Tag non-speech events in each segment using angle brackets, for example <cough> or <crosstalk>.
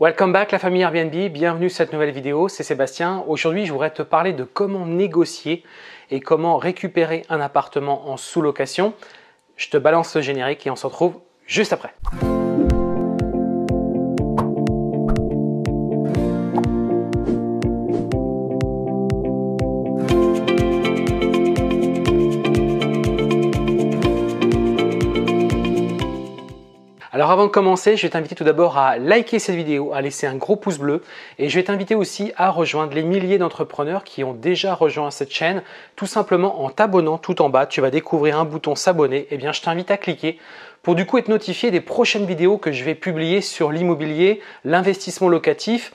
Welcome back la famille Airbnb, bienvenue sur cette nouvelle vidéo, c'est Sébastien. Aujourd'hui je voudrais te parler de comment négocier et comment récupérer un appartement en sous-location. Je te balance le générique et on se retrouve juste après. Alors avant de commencer, je vais t'inviter tout d'abord à liker cette vidéo, à laisser un gros pouce bleu et je vais t'inviter aussi à rejoindre les milliers d'entrepreneurs qui ont déjà rejoint cette chaîne tout simplement en t'abonnant tout en bas. Tu vas découvrir un bouton s'abonner. et eh bien, je t'invite à cliquer pour du coup être notifié des prochaines vidéos que je vais publier sur l'immobilier, l'investissement locatif,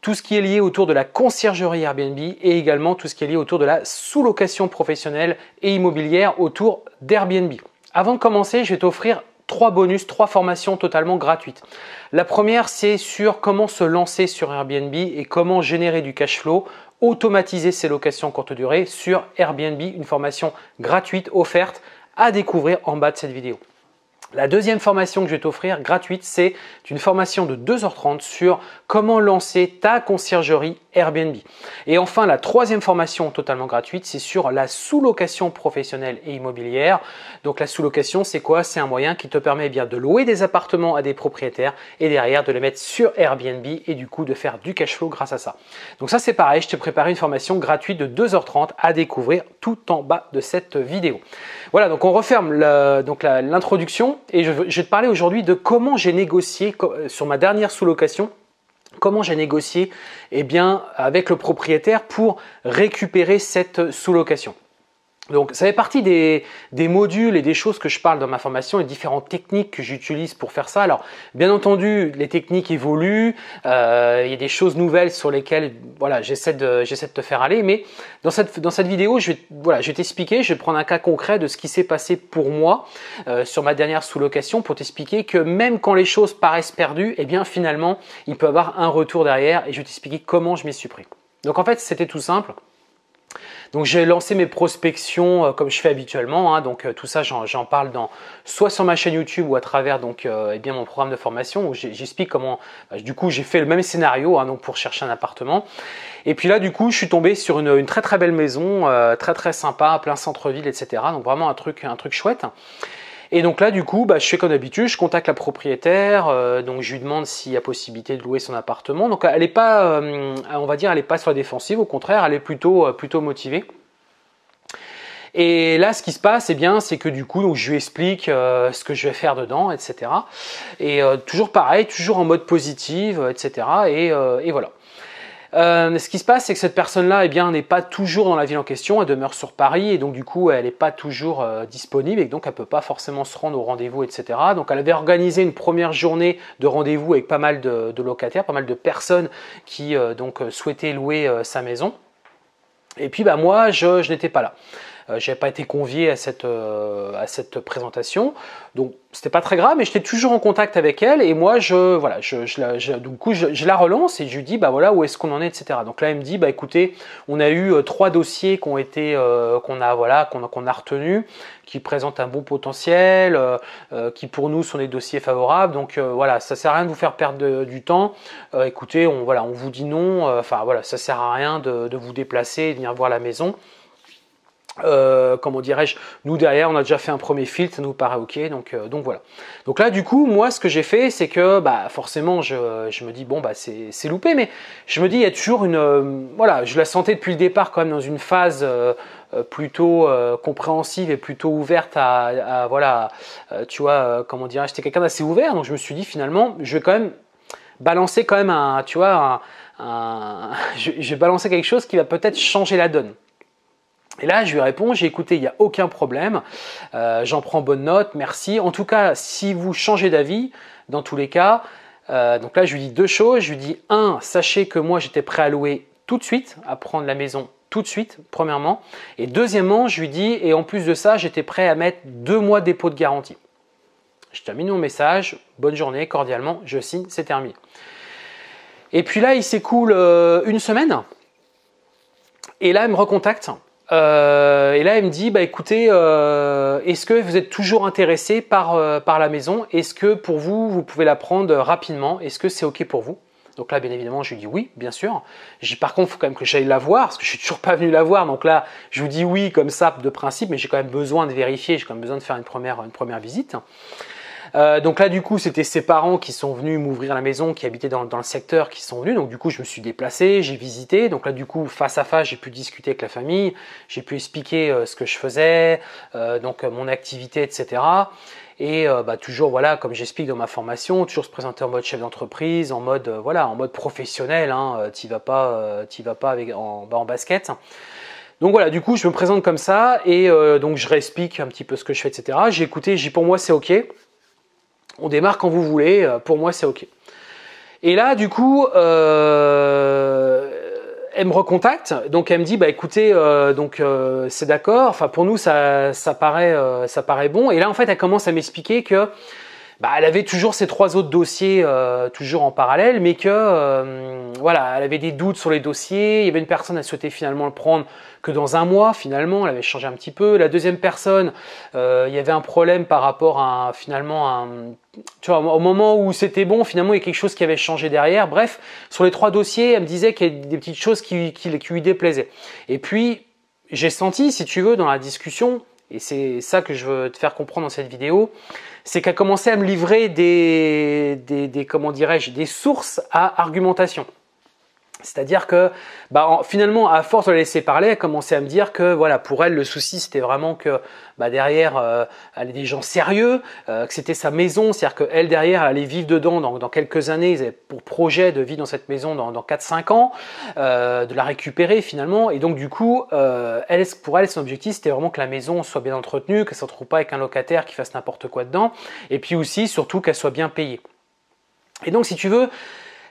tout ce qui est lié autour de la conciergerie Airbnb et également tout ce qui est lié autour de la sous-location professionnelle et immobilière autour d'Airbnb. Avant de commencer, je vais t'offrir trois bonus, trois formations totalement gratuites. La première, c'est sur comment se lancer sur Airbnb et comment générer du cash flow automatiser ses locations courte durée sur Airbnb, une formation gratuite offerte à découvrir en bas de cette vidéo. La deuxième formation que je vais t'offrir gratuite, c'est une formation de 2h30 sur comment lancer ta conciergerie Airbnb. Et enfin, la troisième formation totalement gratuite, c'est sur la sous-location professionnelle et immobilière. Donc la sous-location, c'est quoi C'est un moyen qui te permet eh bien de louer des appartements à des propriétaires et derrière de les mettre sur Airbnb et du coup de faire du cash flow grâce à ça. Donc ça c'est pareil, je t'ai préparé une formation gratuite de 2h30 à découvrir tout en bas de cette vidéo. Voilà, donc on referme donc l'introduction et je vais te parler aujourd'hui de comment j'ai négocié euh, sur ma dernière sous-location Comment j'ai négocié eh bien, avec le propriétaire pour récupérer cette sous-location. Donc ça fait partie des, modules et des choses que je parle dans ma formation et différentes techniques que j'utilise pour faire ça. Alors bien entendu, les techniques évoluent, euh, il y a des choses nouvelles sur lesquelles voilà, j'essaie de, te faire aller, mais dans cette, vidéo, je vais, t'expliquer, je vais prendre un cas concret de ce qui s'est passé pour moi euh, sur ma dernière sous-location pour t'expliquer que même quand les choses paraissent perdues, eh bien finalement, il peut avoir un retour derrière et je vais t'expliquer comment je m'y suis pris. Donc en fait, c'était tout simple. Donc j'ai lancé mes prospections euh, comme je fais habituellement. Hein. donc euh, tout ça, j'en parle dans soit sur ma chaîne YouTube ou à travers donc euh, eh bien mon programme de formation où j'explique comment. Bah, du coup, j'ai fait le même scénario hein, pour chercher un appartement. Et puis là, du coup, je suis tombé sur une, très très belle maison, très très sympa, plein centre-ville, etc. Donc vraiment un truc un truc chouette. Et donc là, du coup, bah, je fais comme d'habitude, je contacte la propriétaire, euh, donc je lui demande s'il y a possibilité de louer son appartement. Donc elle n'est pas, euh, on va dire, elle n'est pas sur la défensive, au contraire, elle est plutôt, euh, plutôt motivée. Et là, ce qui se passe, eh bien, c'est que du coup, donc, je lui explique ce que je vais faire dedans, etc. Et toujours pareil, toujours en mode positive, etc. Et, et voilà. Euh, ce qui se passe, c'est que cette personne-là eh bien, n'est pas toujours dans la ville en question, elle demeure sur Paris et donc du coup, elle n'est pas toujours euh, disponible et donc elle ne peut pas forcément se rendre au rendez-vous, etc. Donc elle avait organisé une première journée de rendez-vous avec pas mal de, locataires, pas mal de personnes qui euh, donc souhaitaient louer sa maison. Et puis bah, moi, je n'étais pas là. Euh, j'ai pas été convié à cette, euh, à cette présentation. Donc c'était pas très grave, mais j'étais toujours en contact avec elle et moi je voilà, je, la, du coup je, la relance et je lui dis bah voilà où est-ce qu'on en est etc. Donc là elle me dit bah écoutez on a eu euh, trois dossiers qu'on qu'on a voilà qu'on retenu qui présentent un bon potentiel, qui pour nous sont des dossiers favorables. Donc voilà ça sert à rien de vous faire perdre du temps. écoutez on voilà on vous dit non, enfin voilà ça sert à rien de, de vous déplacer et de venir voir la maison. Euh, comment dirais-je, nous derrière, on a déjà fait un premier filtre, ça nous paraît ok, donc, euh, donc voilà. Donc là, du coup, moi, ce que j'ai fait, c'est que bah, forcément, je, me dis, bon, bah, c'est loupé, mais je me dis, il y a toujours une. Euh, voilà, je la sentais depuis le départ, quand même, dans une phase plutôt compréhensive et plutôt ouverte à. voilà, tu vois, comment dirais-je, j'étais quelqu'un d'assez ouvert, donc je me suis dit, finalement, je vais quand même balancer quand même un. Tu vois, un, <laughs> je vais balancer quelque chose qui va peut-être changer la donne. Et là, je lui réponds, j'ai écouté, il n'y a aucun problème, euh, j'en prends bonne note, merci. En tout cas, si vous changez d'avis, dans tous les cas, euh, donc là, je lui dis deux choses. Je lui dis, un, sachez que moi, j'étais prêt à louer tout de suite, à prendre la maison tout de suite, premièrement. Et deuxièmement, je lui dis, et en plus de ça, j'étais prêt à mettre deux mois de dépôt de garantie. Je termine mon message, bonne journée, cordialement, je signe, c'est terminé. Et puis là, il s'écoule euh, une semaine. Et là, il me recontacte euh, et là, elle me dit, bah écoutez, euh, est-ce que vous êtes toujours intéressé par, euh, par la maison Est-ce que pour vous, vous pouvez la prendre rapidement Est-ce que c'est ok pour vous Donc là, bien évidemment, je lui dis oui, bien sûr. J'ai par contre, il faut quand même que j'aille la voir parce que je suis toujours pas venu la voir. Donc là, je vous dis oui comme ça de principe, mais j'ai quand même besoin de vérifier. J'ai quand même besoin de faire une première une première visite. Euh, donc là, du coup, c'était ses parents qui sont venus m'ouvrir la maison, qui habitaient dans, le secteur, qui sont venus. Donc du coup, je me suis déplacé, j'ai visité. Donc là, du coup, face à face, j'ai pu discuter avec la famille, j'ai pu expliquer euh, ce que je faisais, euh, donc mon activité, etc. Et bah, toujours, voilà, comme j'explique dans ma formation, toujours se présenter en mode chef d'entreprise, en mode voilà, en mode professionnel. Hein, t'y vas pas, vas pas avec en, bah, en basket. Donc voilà, du coup, je me présente comme ça et donc je réexplique un petit peu ce que je fais, etc. J'ai écouté, j'ai pour moi c'est ok on démarre quand vous voulez, euh, pour moi c'est ok. Et là, du coup, euh, elle me recontacte, donc elle me dit, bah écoutez, euh, donc c'est d'accord. Enfin, pour nous, ça, ça paraît, ça paraît bon. Et là, en fait, elle commence à m'expliquer que bah, elle avait toujours ces trois autres dossiers euh, toujours en parallèle, mais que euh, voilà, elle avait des doutes sur les dossiers. Il y avait une personne elle souhaitait finalement le prendre que dans un mois finalement. Elle avait changé un petit peu. La deuxième personne, euh, il y avait un problème par rapport à finalement un tu vois, au moment où c'était bon, finalement, il y a quelque chose qui avait changé derrière. Bref, sur les trois dossiers, elle me disait qu'il y avait des petites choses qui, qui, qui lui déplaisaient. Et puis, j'ai senti, si tu veux, dans la discussion, et c'est ça que je veux te faire comprendre dans cette vidéo, c'est qu'à commencé à me livrer des, des comment dirais-je, des sources à argumentation. C'est-à-dire que bah, finalement, à force de la laisser parler, elle commençait à me dire que voilà, pour elle, le souci, c'était vraiment que bah, derrière, euh, elle des gens sérieux, euh, que c'était sa maison, c'est-à-dire qu'elle, derrière, allait vivre dedans dans, quelques années, ils avaient pour projet de vivre dans cette maison dans, 4-5 ans, euh, de la récupérer finalement. Et donc, du coup, elle, pour elle, son objectif, c'était vraiment que la maison soit bien entretenue, qu'elle ne se retrouve pas avec un locataire qui fasse n'importe quoi dedans, et puis aussi, surtout, qu'elle soit bien payée. Et donc, si tu veux,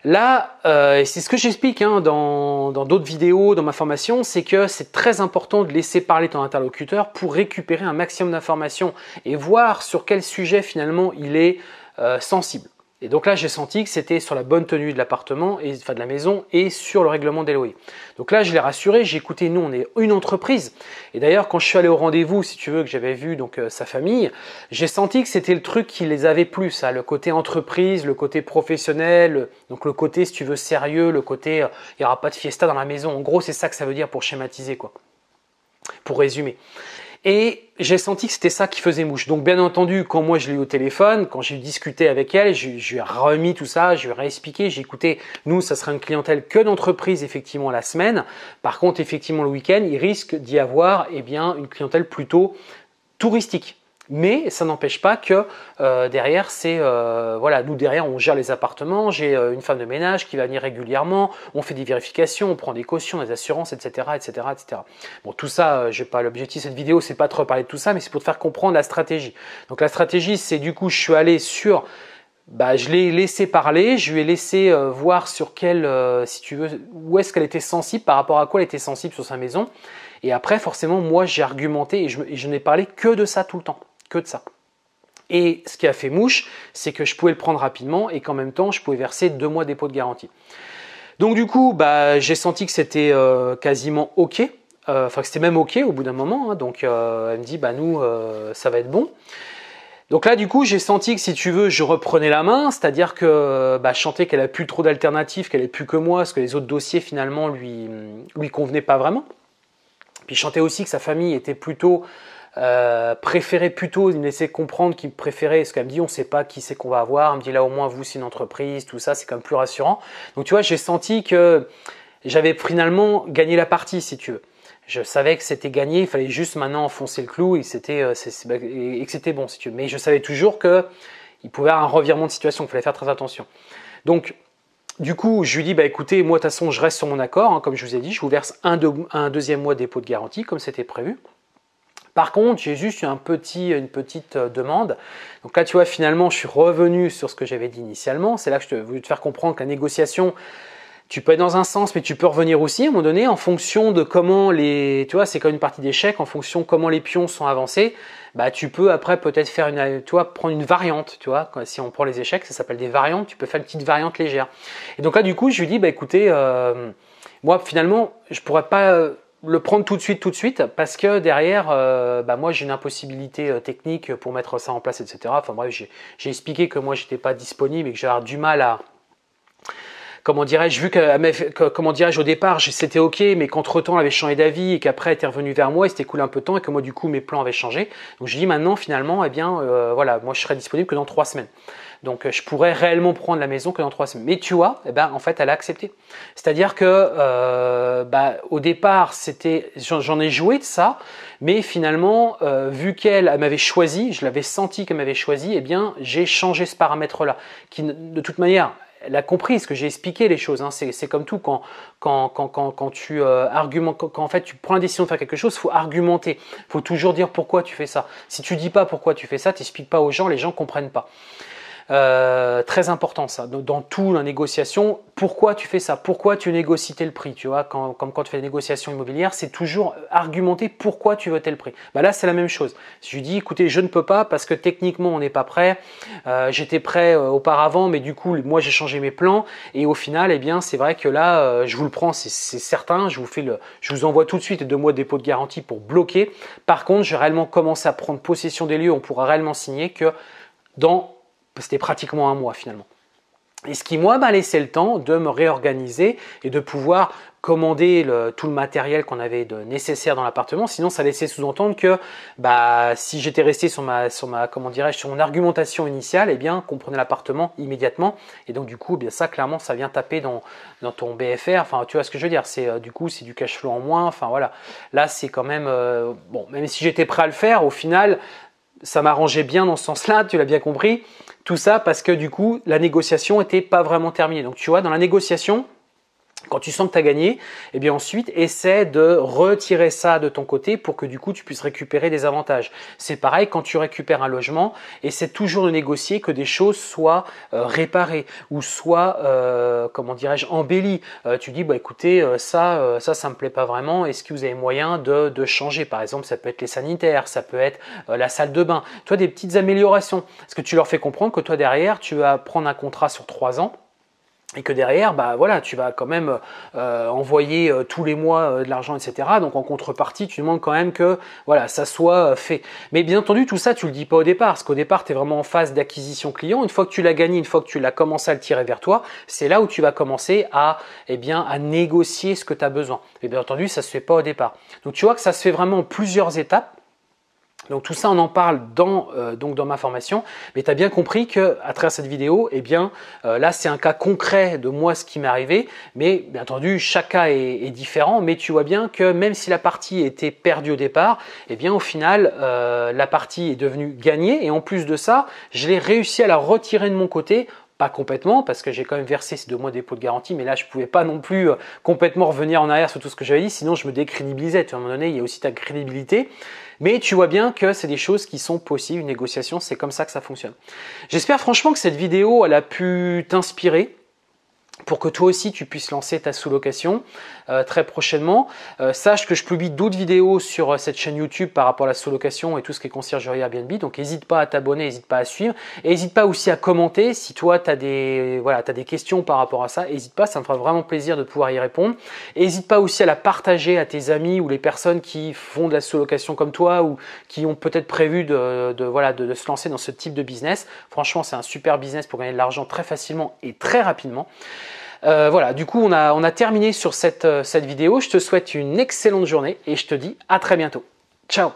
Là, euh, c'est ce que j'explique hein, dans d'autres vidéos, dans ma formation, c'est que c'est très important de laisser parler ton interlocuteur pour récupérer un maximum d'informations et voir sur quel sujet finalement il est euh, sensible. Et donc là, j'ai senti que c'était sur la bonne tenue de l'appartement, et, enfin de la maison, et sur le règlement des loyers. Donc là, je l'ai rassuré, j'ai écouté, nous, on est une entreprise. Et d'ailleurs, quand je suis allé au rendez-vous, si tu veux, que j'avais vu donc euh, sa famille, j'ai senti que c'était le truc qui les avait plus, ça, le côté entreprise, le côté professionnel, donc le côté, si tu veux, sérieux, le côté, euh, il n'y aura pas de fiesta dans la maison. En gros, c'est ça que ça veut dire pour schématiser, quoi. Pour résumer. Et j'ai senti que c'était ça qui faisait mouche. Donc bien entendu, quand moi je l'ai eu au téléphone, quand j'ai discuté avec elle, je, lui ai remis tout ça, je lui ai réexpliqué, j'ai écouté, nous, ça sera une clientèle que d'entreprise effectivement la semaine. Par contre, effectivement le week-end, il risque d'y avoir eh bien, une clientèle plutôt touristique. Mais ça n'empêche pas que euh, derrière, c'est euh, voilà, nous derrière, on gère les appartements. J'ai euh, une femme de ménage qui va venir régulièrement. On fait des vérifications, on prend des cautions, des assurances, etc., etc., etc. Bon, tout ça, j'ai pas l'objectif cette vidéo, c'est pas de reparler de tout ça, mais c'est pour te faire comprendre la stratégie. Donc la stratégie, c'est du coup, je suis allé sur bah, je l'ai laissé parler, je lui ai laissé voir sur quelle, si tu veux, où est-ce qu'elle était sensible, par rapport à quoi elle était sensible sur sa maison. Et après, forcément, moi, j'ai argumenté et je n'ai parlé que de ça tout le temps que de ça. Et ce qui a fait mouche, c'est que je pouvais le prendre rapidement et qu'en même temps, je pouvais verser deux mois dépôt de garantie. Donc du coup, bah, j'ai senti que c'était euh, quasiment OK. Euh, enfin, que c'était même OK au bout d'un moment. Hein. donc euh, elle me dit, bah nous, ça va être bon. Donc là, du coup, j'ai senti que si tu veux, je reprenais la main, c'est-à-dire que bah, je qu'elle a plus trop d'alternatives, qu'elle n'est plus que moi, parce que les autres dossiers finalement lui lui convenaient pas vraiment. Puis je aussi que sa famille était plutôt euh, préférait plutôt, me laisser comprendre qu'il préférait, ce qu'elle me dit on ne sait pas qui c'est qu'on va avoir, elle me dit là au moins vous c'est une entreprise, tout ça, c'est quand même plus rassurant. Donc tu vois, j'ai senti que j'avais finalement gagné la partie si tu veux. Je savais que c'était gagné, il fallait juste maintenant enfoncer le clou et, c'était, euh, bah, que c'était bon si tu veux. Mais je savais toujours que il pouvait y avoir un revirement de situation, il fallait faire très attention. Donc du coup, je lui dis, bah écoutez, moi de toute façon, je reste sur mon accord, hein. comme je vous ai dit, je vous verse un, un deuxième mois de dépôt de garantie, comme c'était prévu. Par contre, j'ai juste un petit, une petite euh, demande. Donc là, tu vois, finalement, je suis revenu sur ce que j'avais dit initialement. C'est là que je te, voulais te faire comprendre que la négociation, tu peux être dans un sens, mais tu peux revenir aussi à un moment donné en fonction de comment les, tu vois, c'est même une partie d'échec, en fonction de comment les pions sont avancés. Bah, tu peux après peut-être faire une, toi prendre une variante, tu vois. Si on prend les échecs, ça s'appelle des variantes. Tu peux faire une petite variante légère. Et donc là, du coup, je lui dis, bah écoutez, euh, moi finalement, je pourrais pas euh, le prendre tout de suite, tout de suite, parce que derrière, euh, bah, moi j'ai une impossibilité euh, technique pour mettre ça en place, etc. Enfin bref, j'ai expliqué que moi j'étais pas disponible et que j'avais du mal à, comment dirais-je, vu que, comment dirais-je, au départ, c'était ok, mais qu'entre-temps, elle avait changé d'avis et qu'après, elle était revenue vers moi et c'était cool un peu de temps et que moi, du coup, mes plans avaient changé. Donc, je dis maintenant, finalement, eh bien, euh, voilà, moi, je serai disponible que dans trois semaines. Donc, euh, je pourrais réellement prendre la maison que dans trois semaines. Mais tu vois, eh ben, en fait, elle a accepté. C'est-à-dire que, euh, bah, au départ, c'était, j'en ai joué de ça, mais finalement, vu qu'elle m'avait choisi, je l'avais senti qu'elle m'avait choisi, eh bien, j'ai changé ce paramètre-là, qui, de toute manière, elle a compris ce que j'ai expliqué les choses. Hein. C'est comme tout quand, quand, quand, quand, tu euh, quand, fait tu prends la décision de faire quelque chose, faut argumenter, faut toujours dire pourquoi tu fais ça. Si tu dis pas pourquoi tu fais ça, tu t'expliques pas aux gens, les gens comprennent pas. Euh, très important ça. Dans, tout la négociation, pourquoi tu fais ça Pourquoi tu négocies tel prix Tu vois, quand, comme quand tu fais des négociations immobilières, c'est toujours argumenter pourquoi tu veux tel prix. Bah là, c'est la même chose. Je lui dis, écoutez, je ne peux pas parce que techniquement, on n'est pas prêt. Euh, j'étais prêt euh, auparavant, mais du coup, moi, j'ai changé mes plans. Et au final, eh bien, c'est vrai que là, je vous le prends, c'est certain. Je vous fais je vous envoie tout de suite deux mois de dépôt de garantie pour bloquer. Par contre, j'ai réellement commencé à prendre possession des lieux. On pourra réellement signer que dans c'était pratiquement un mois finalement. Et ce qui, moi, m'a laissé le temps de me réorganiser et de pouvoir commander tout le matériel qu'on avait de nécessaire dans l'appartement. Sinon, ça laissait sous-entendre que bah, si j'étais resté sur ma, comment dirais sur mon argumentation initiale, eh bien, comprenait l'appartement immédiatement. Et donc, du coup, eh ça, clairement, ça vient taper dans, ton BFR. Enfin, tu vois ce que je veux dire C'est euh, du coup, c'est du cash flow en moins. Enfin, voilà. Là, c'est quand même euh, bon. Même si j'étais prêt à le faire, au final, ça m'arrangeait bien dans ce sens-là. Tu l'as bien compris. Tout ça parce que du coup, la négociation n'était pas vraiment terminée. Donc tu vois, dans la négociation, quand tu sens que tu as gagné, eh bien ensuite, essaie de retirer ça de ton côté pour que du coup, tu puisses récupérer des avantages. C'est pareil quand tu récupères un logement, essaie toujours de négocier que des choses soient euh, réparées ou soient, euh, comment dirais-je, embellies. Euh, tu dis, bah écoutez, ça, ça, ça me plaît pas vraiment. Est-ce que vous avez moyen de, de changer Par exemple, ça peut être les sanitaires, ça peut être la salle de bain. Toi, des petites améliorations. Est-ce que tu leur fais comprendre que toi, derrière, tu vas prendre un contrat sur trois ans et que derrière, bah voilà, tu vas quand même euh, envoyer euh, tous les mois euh, de l'argent, etc. Donc en contrepartie, tu demandes quand même que voilà, ça soit fait. Mais bien entendu, tout ça, tu le dis pas au départ, parce qu'au départ, tu es vraiment en phase d'acquisition client. Une fois que tu l'as gagné, une fois que tu l'as commencé à le tirer vers toi, c'est là où tu vas commencer à eh bien à négocier ce que tu as besoin. Et bien entendu, ça se fait pas au départ. Donc tu vois que ça se fait vraiment en plusieurs étapes. Donc tout ça, on en parle dans, euh, ma formation. Mais tu as bien compris qu'à travers cette vidéo, eh bien, euh, là, c'est un cas concret de moi, ce qui m'est arrivé. Mais bien entendu, chaque cas est, différent. Mais tu vois bien que même si la partie était perdue au départ, eh bien, au final, euh, la partie est devenue gagnée. Et en plus de ça, je l'ai réussi à la retirer de mon côté pas complètement parce que j'ai quand même versé ces deux mois de dépôt de garantie, mais là je pouvais pas non plus euh, complètement revenir en arrière sur tout ce que j'avais dit, sinon je me décrédibilisais. Tu vois, à un moment donné, il y a aussi ta crédibilité. Mais tu vois bien que c'est des choses qui sont possibles, une négociation, c'est comme ça que ça fonctionne. J'espère franchement que cette vidéo, elle a pu t'inspirer pour que toi aussi tu puisses lancer ta sous-location. Euh, très prochainement. Euh, sache que je publie d'autres vidéos sur euh, cette chaîne YouTube par rapport à la sous-location et tout ce qui est conciergerie Airbnb. Donc n'hésite pas à t'abonner, n'hésite pas à suivre. Et n'hésite pas aussi à commenter si toi tu as des voilà, des questions par rapport à ça, n'hésite pas, ça me fera vraiment plaisir de pouvoir y répondre. N'hésite pas aussi à la partager à tes amis ou les personnes qui font de la sous-location comme toi ou qui ont peut-être prévu de, voilà, de, se lancer dans ce type de business. Franchement, c'est un super business pour gagner de l'argent très facilement et très rapidement. Euh, voilà, du coup, on a, on a terminé sur cette, euh, cette vidéo. Je te souhaite une excellente journée et je te dis à très bientôt. Ciao